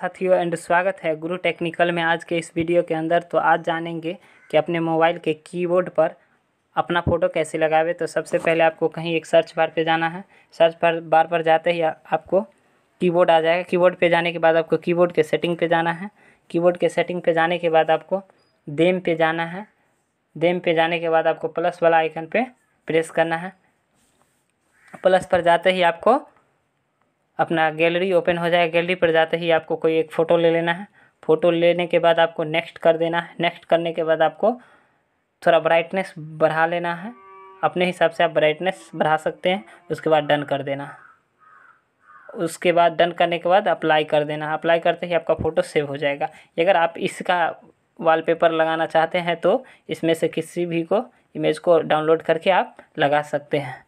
साथियों एंड स्वागत है गुरु टेक्निकल में आज के इस वीडियो के अंदर तो आज जानेंगे कि अपने मोबाइल के कीबोर्ड पर अपना फ़ोटो कैसे लगावे तो सबसे पहले आपको कहीं एक सर्च बार पे जाना है सर्च बार बार पर जाते ही आपको कीबोर्ड आ जाएगा कीबोर्ड पे जाने के बाद आपको कीबोर्ड के सेटिंग पे जाना है कीबोर्ड के सेटिंग पे जाने के बाद आपको देम पे जाना है देम पे जाने के बाद आपको प्लस वाला आइकन पे प्रेस करना है प्लस पर जाते ही आपको अपना गैलरी ओपन हो जाएगा गैलरी पर जाते ही आपको कोई एक फ़ोटो ले लेना है फ़ोटो लेने के बाद आपको नेक्स्ट कर देना है नेक्स्ट करने के बाद आपको थोड़ा ब्राइटनेस बढ़ा लेना है अपने हिसाब से आप ब्राइटनेस बढ़ा सकते हैं उसके बाद डन कर देना उसके बाद डन करने के बाद अप्लाई कर देना अप्लाई करते ही आपका फ़ोटो सेव हो जाएगा अगर आप इसका वॉलपेपर लगाना चाहते हैं तो इसमें से किसी भी को इमेज को डाउनलोड करके आप लगा सकते हैं